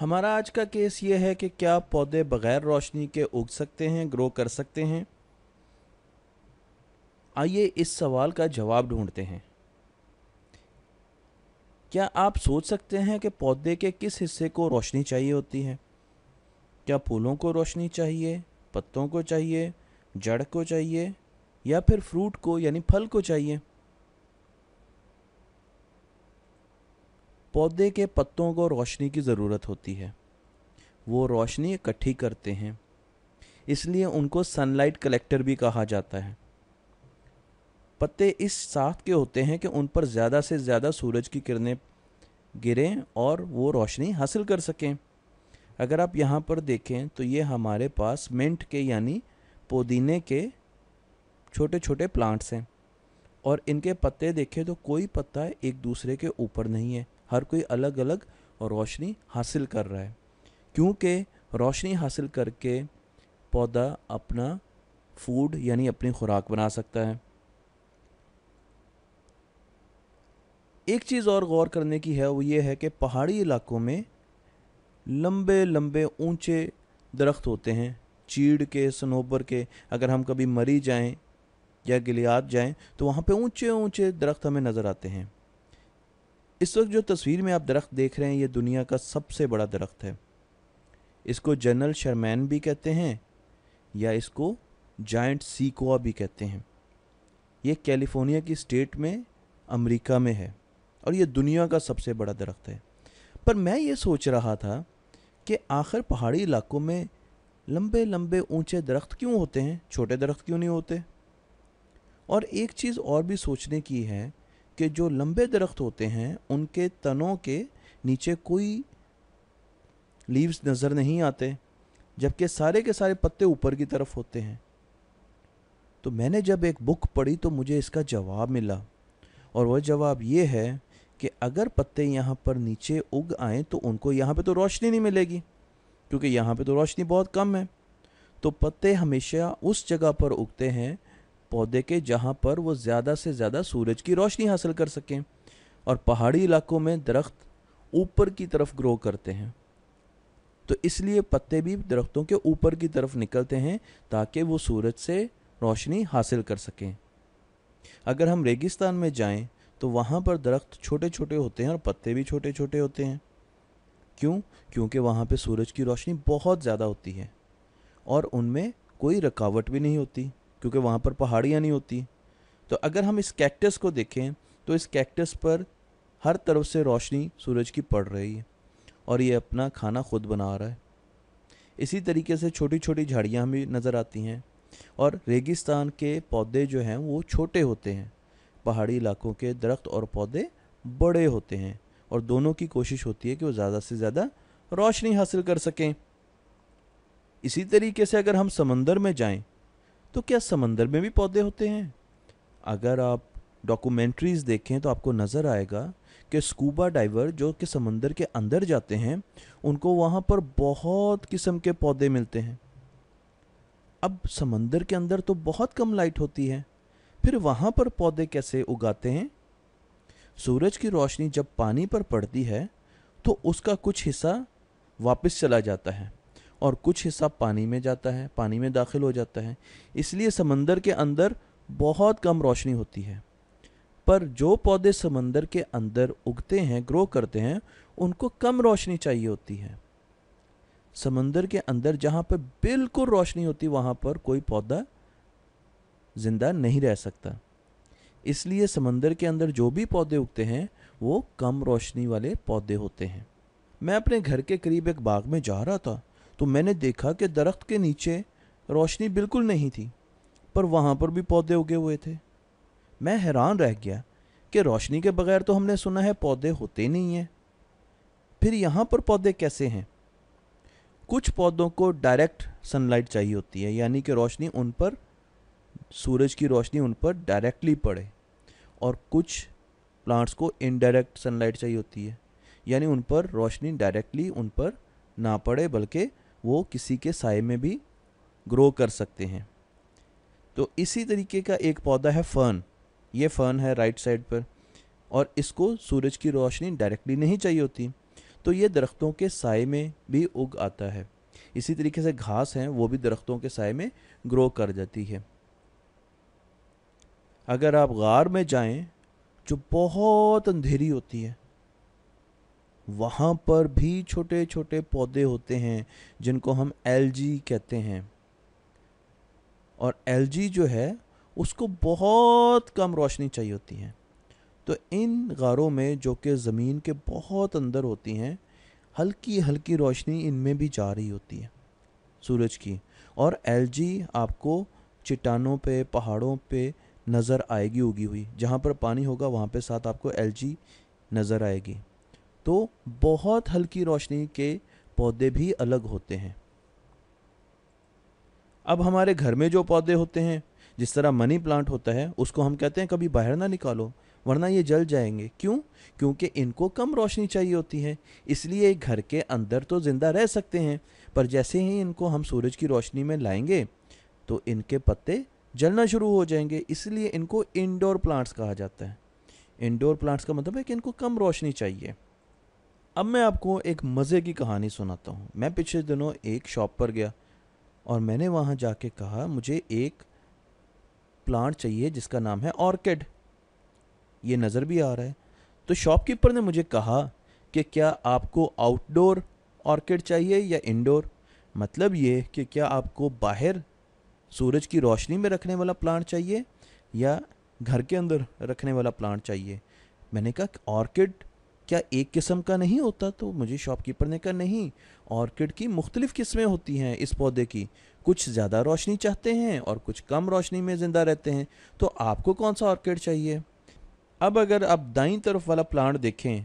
हमारा आज का केस ये है कि क्या पौधे बगैर रोशनी के उग सकते हैं ग्रो कर सकते हैं आइए इस सवाल का जवाब ढूंढते हैं क्या आप सोच सकते हैं कि पौधे के किस हिस्से को रोशनी चाहिए होती है क्या फूलों को रोशनी चाहिए पत्तों को चाहिए जड़ को चाहिए या फिर फ्रूट को यानी फल को चाहिए पौधे के पत्तों को रोशनी की ज़रूरत होती है वो रोशनी इकट्ठी करते हैं इसलिए उनको सनलाइट कलेक्टर भी कहा जाता है पत्ते इस साथ के होते हैं कि उन पर ज़्यादा से ज़्यादा सूरज की किरणें गिरें और वो रोशनी हासिल कर सकें अगर आप यहाँ पर देखें तो ये हमारे पास मिंट के यानी पुदीने के छोटे छोटे प्लांट्स हैं और इनके पत्ते देखें तो कोई पत्ता एक दूसरे के ऊपर नहीं है हर कोई अलग अलग रोशनी हासिल कर रहा है क्योंकि रोशनी हासिल करके पौधा अपना फूड यानी अपनी खुराक बना सकता है एक चीज़ और गौर करने की है वो ये है कि पहाड़ी इलाकों में लंबे लंबे ऊंचे दरख्त होते हैं चीड़ के सनोबर के अगर हम कभी मरी जाएं या गिलियात जाएं तो वहाँ पे ऊंचे ऊंचे दरख्त हमें नज़र आते हैं इस वक्त जो तस्वीर में आप दरख्त देख रहे हैं ये दुनिया का सबसे बड़ा दरख्त है इसको जनरल शर्मैन भी कहते हैं या इसको जाइंट सीकोआ भी कहते हैं ये कैलिफोर्निया की स्टेट में अमेरिका में है और ये दुनिया का सबसे बड़ा दरख्त है पर मैं ये सोच रहा था कि आखिर पहाड़ी इलाकों में लंबे लंबे ऊंचे दरख्त क्यों होते हैं छोटे दरख्त क्यों नहीं होते और एक चीज़ और भी सोचने की है कि जो लंबे दरख्त होते हैं उनके तनों के नीचे कोई लीव्स नज़र नहीं आते जबकि सारे के सारे पत्ते ऊपर की तरफ होते हैं तो मैंने जब एक बुक पढ़ी तो मुझे इसका जवाब मिला और वह जवाब ये है कि अगर पत्ते यहाँ पर नीचे उग आएँ तो उनको यहाँ पे तो रोशनी नहीं मिलेगी क्योंकि यहाँ पे तो रोशनी बहुत कम है तो पत्ते हमेशा उस जगह पर उगते हैं पौधे के जहाँ पर वो ज़्यादा से ज़्यादा सूरज की रोशनी हासिल कर सकें और पहाड़ी इलाकों में दरख्त ऊपर की तरफ ग्रो करते हैं तो इसलिए पत्ते भी दरख्तों के ऊपर की तरफ निकलते हैं ताकि वो सूरज से रोशनी हासिल कर सकें अगर हम रेगिस्तान में जाएं तो वहाँ पर दरख्त छोटे छोटे होते हैं और पत्ते भी छोटे छोटे होते हैं क्यों क्योंकि वहाँ पे सूरज की रोशनी बहुत ज़्यादा होती है और उनमें कोई रुकावट भी नहीं होती क्योंकि वहाँ पर पहाड़ियाँ नहीं होती तो अगर हम इस कैक्टस को देखें तो इस कैक्टस पर हर तरफ से रोशनी सूरज की पड़ रही है और ये अपना खाना खुद बना रहा है इसी तरीके से छोटी छोटी झाड़ियाँ भी नज़र आती हैं और रेगिस्तान के पौधे जो हैं वो छोटे होते हैं पहाड़ी इलाकों के दरख्त और पौधे बड़े होते हैं और दोनों की कोशिश होती है कि वो ज़्यादा से ज़्यादा रोशनी हासिल कर सकें इसी तरीके से अगर हम समंदर में जाएं तो क्या समंदर में भी पौधे होते हैं अगर आप डॉक्यूमेंट्रीज देखें तो आपको नज़र आएगा कि स्कूबा डाइवर जो कि समंदर के अंदर जाते हैं उनको वहाँ पर बहुत किस्म के पौधे मिलते हैं अब समंदर के अंदर तो बहुत कम लाइट होती है फिर वहाँ पर पौधे कैसे उगाते हैं सूरज की रोशनी जब पानी पर पड़ती है तो उसका कुछ हिस्सा वापस चला जाता है और कुछ हिस्सा पानी में जाता है पानी में दाखिल हो जाता है इसलिए समंदर के अंदर बहुत कम रोशनी होती है पर जो पौधे समंदर के अंदर उगते हैं ग्रो करते हैं उनको कम रोशनी चाहिए होती है समंदर के अंदर जहाँ पर बिल्कुल रोशनी होती वहाँ पर कोई पौधा ज़िंदा नहीं रह सकता इसलिए समंदर के अंदर जो भी पौधे उगते हैं वो कम रोशनी वाले पौधे होते हैं मैं अपने घर के करीब एक बाग में जा रहा था तो मैंने देखा कि दरख्त के नीचे रोशनी बिल्कुल नहीं थी पर वहाँ पर भी पौधे उगे हुए थे मैं हैरान रह गया कि रोशनी के बगैर तो हमने सुना है पौधे होते नहीं हैं फिर यहाँ पर पौधे कैसे हैं कुछ पौधों को डायरेक्ट सनलाइट चाहिए होती है यानी कि रोशनी उन पर सूरज की रोशनी उन पर डायरेक्टली पड़े और कुछ प्लांट्स को इनडायरेक्ट सनलाइट चाहिए होती है यानी उन पर रोशनी डायरेक्टली उन पर ना पड़े बल्कि वो किसी के साय में भी ग्रो कर सकते हैं तो इसी तरीके का एक पौधा है फर्न ये फर्न है राइट साइड पर और इसको सूरज की रोशनी डायरेक्टली नहीं चाहिए होती तो ये दरख्तों के साय में भी उग आता है इसी तरीके से घास है वो भी दरख्तों के साय में ग्रो कर जाती है अगर आप गार में जाएं जो बहुत अंधेरी होती है वहाँ पर भी छोटे छोटे पौधे होते हैं जिनको हम एल कहते हैं और एल जो है उसको बहुत कम रोशनी चाहिए होती है तो इन गारों में जो कि ज़मीन के बहुत अंदर होती हैं हल्की हल्की रोशनी इनमें भी जा रही होती है सूरज की और एल आपको चट्टानों पे पहाड़ों पे नज़र आएगी उगी हुई जहाँ पर पानी होगा वहाँ पे साथ आपको एल नज़र आएगी तो बहुत हल्की रोशनी के पौधे भी अलग होते हैं अब हमारे घर में जो पौधे होते हैं जिस तरह मनी प्लांट होता है उसको हम कहते हैं कभी बाहर ना निकालो वरना ये जल जाएंगे क्यों क्योंकि इनको कम रोशनी चाहिए होती है इसलिए घर के अंदर तो ज़िंदा रह सकते हैं पर जैसे ही इनको हम सूरज की रोशनी में लाएंगे तो इनके पत्ते जलना शुरू हो जाएंगे इसलिए इनको इंडोर प्लांट्स कहा जाता है इंडोर प्लांट्स का मतलब है कि इनको कम रोशनी चाहिए अब मैं आपको एक मज़े की कहानी सुनाता हूँ मैं पिछले दिनों एक शॉप पर गया और मैंने वहाँ जाके कहा मुझे एक प्लांट चाहिए जिसका नाम है ऑर्किड ये नज़र भी आ रहा है तो शॉपकीपर ने मुझे कहा कि क्या आपको आउटडोर ऑर्किड चाहिए या इंडोर मतलब ये कि क्या आपको बाहर सूरज की रोशनी में रखने वाला प्लांट चाहिए या घर के अंदर रखने वाला प्लांट चाहिए मैंने कहा ऑर्किड क्या एक किस्म का नहीं होता तो मुझे शॉपकीपर ने कहा नहीं ऑर्किड की मुख्तलिफ़ किस्में होती हैं इस पौधे की कुछ ज़्यादा रोशनी चाहते हैं और कुछ कम रोशनी में ज़िंदा रहते हैं तो आपको कौन सा ऑर्किड चाहिए अब अगर आप दाई तरफ वाला प्लांट देखें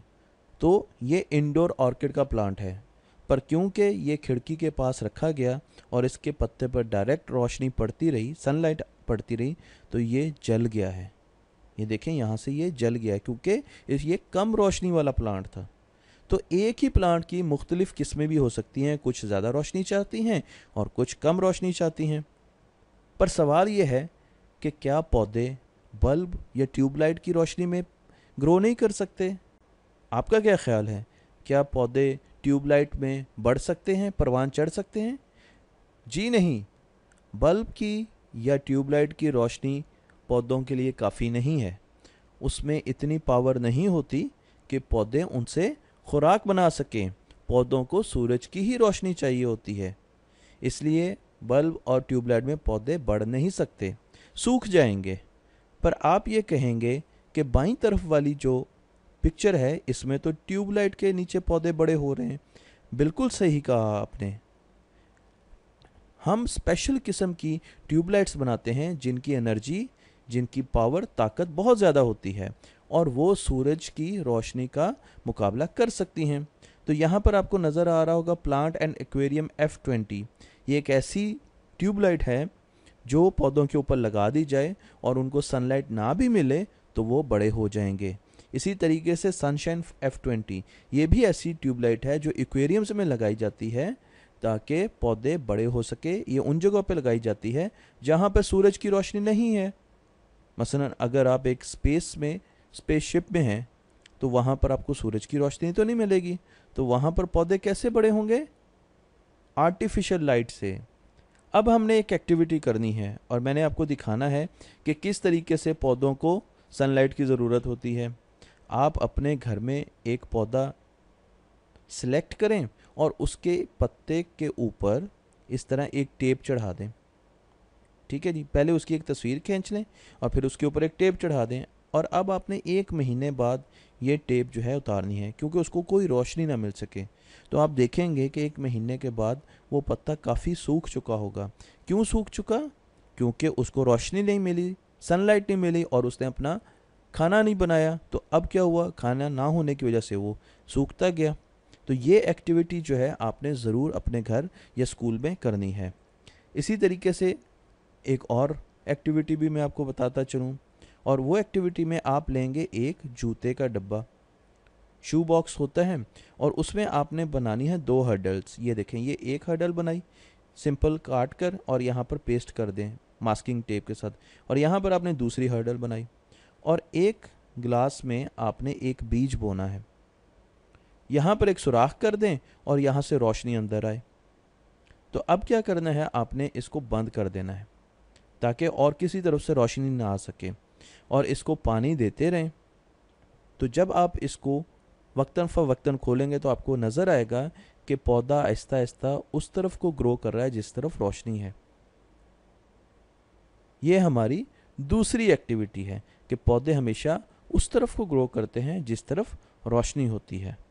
तो ये इंडोर ऑर्किड का प्लांट है पर क्योंकि ये खिड़की के पास रखा गया और इसके पत्ते पर डायरेक्ट रोशनी पड़ती रही सनलाइट पड़ती रही तो ये जल गया है ये देखें यहाँ से ये जल गया क्योंकि ये कम रोशनी वाला प्लांट था तो एक ही प्लांट की मुख्तलिफ किस्में भी हो सकती हैं कुछ ज़्यादा रोशनी चाहती हैं और कुछ कम रोशनी चाहती हैं पर सवाल यह है कि क्या पौधे बल्ब या ट्यूबलाइट की रोशनी में ग्रो नहीं कर सकते आपका क्या ख्याल है क्या पौधे ट्यूबलाइट में बढ़ सकते हैं परवान चढ़ सकते हैं जी नहीं बल्ब की या ट्यूबलाइट की रोशनी पौधों के लिए काफ़ी नहीं है उसमें इतनी पावर नहीं होती कि पौधे उनसे खुराक बना सकें पौधों को सूरज की ही रोशनी चाहिए होती है इसलिए बल्ब और ट्यूबलाइट में पौधे बढ़ नहीं सकते सूख जाएंगे पर आप ये कहेंगे कि बाईं तरफ वाली जो पिक्चर है इसमें तो ट्यूबलाइट के नीचे पौधे बड़े हो रहे हैं बिल्कुल सही कहा आपने हम स्पेशल किस्म की ट्यूबलाइट्स बनाते हैं जिनकी एनर्जी जिनकी पावर ताकत बहुत ज़्यादा होती है और वो सूरज की रोशनी का मुकाबला कर सकती हैं तो यहाँ पर आपको नज़र आ रहा होगा plant and aquarium F twenty ये एक ऐसी ट्यूबलाइट है जो पौधों के ऊपर लगा दी जाए और उनको सनलाइट ना भी मिले तो वो बड़े हो जाएंगे इसी तरीके से सनशाइन एफ़ ट्वेंटी ये भी ऐसी ट्यूबलाइट है जो एक्वेरियम्स में लगाई जाती है ताकि पौधे बड़े हो सके ये उन जगहों पर लगाई जाती है जहाँ पर सूरज की रोशनी नहीं है मसलन अगर आप एक स्पेस में स्पेसशिप में हैं तो वहाँ पर आपको सूरज की रोशनी तो नहीं मिलेगी तो वहाँ पर पौधे कैसे बड़े होंगे आर्टिफिशियल लाइट से अब हमने एक एक्टिविटी करनी है और मैंने आपको दिखाना है कि किस तरीके से पौधों को सनलाइट की ज़रूरत होती है आप अपने घर में एक पौधा सिलेक्ट करें और उसके पत्ते के ऊपर इस तरह एक टेप चढ़ा दें ठीक है जी पहले उसकी एक तस्वीर खींच लें और फिर उसके ऊपर एक टेप चढ़ा दें और अब आपने एक महीने बाद ये टेप जो है उतारनी है क्योंकि उसको कोई रोशनी ना मिल सके तो आप देखेंगे कि एक महीने के बाद वो पत्ता काफ़ी सूख चुका होगा क्यों सूख चुका क्योंकि उसको रोशनी नहीं मिली सनलाइट नहीं मिली और उसने अपना खाना नहीं बनाया तो अब क्या हुआ खाना ना होने की वजह से वो सूखता गया तो ये एक्टिविटी जो है आपने ज़रूर अपने घर या स्कूल में करनी है इसी तरीके से एक और एक्टिविटी भी मैं आपको बताता चलूँ और वो एक्टिविटी में आप लेंगे एक जूते का डब्बा शू बॉक्स होता है और उसमें आपने बनानी है दो हर्डल्स ये देखें ये एक हर्डल बनाई सिंपल काट कर और यहाँ पर पेस्ट कर दें मास्किंग टेप के साथ और यहाँ पर आपने दूसरी हर्डल बनाई और एक ग्लास में आपने एक बीज बोना है यहाँ पर एक सुराख कर दें और यहाँ से रोशनी अंदर आए तो अब क्या करना है आपने इसको बंद कर देना है ताकि और किसी तरफ से रोशनी ना आ सके और इसको पानी देते रहें तो जब आप इसको वक्ता फ़वक्ता खोलेंगे तो आपको नज़र आएगा कि पौधा आहिस्ता आहिस्ता उस तरफ को ग्रो कर रहा है जिस तरफ रोशनी है ये हमारी दूसरी एक्टिविटी है कि पौधे हमेशा उस तरफ को ग्रो करते हैं जिस तरफ रोशनी होती है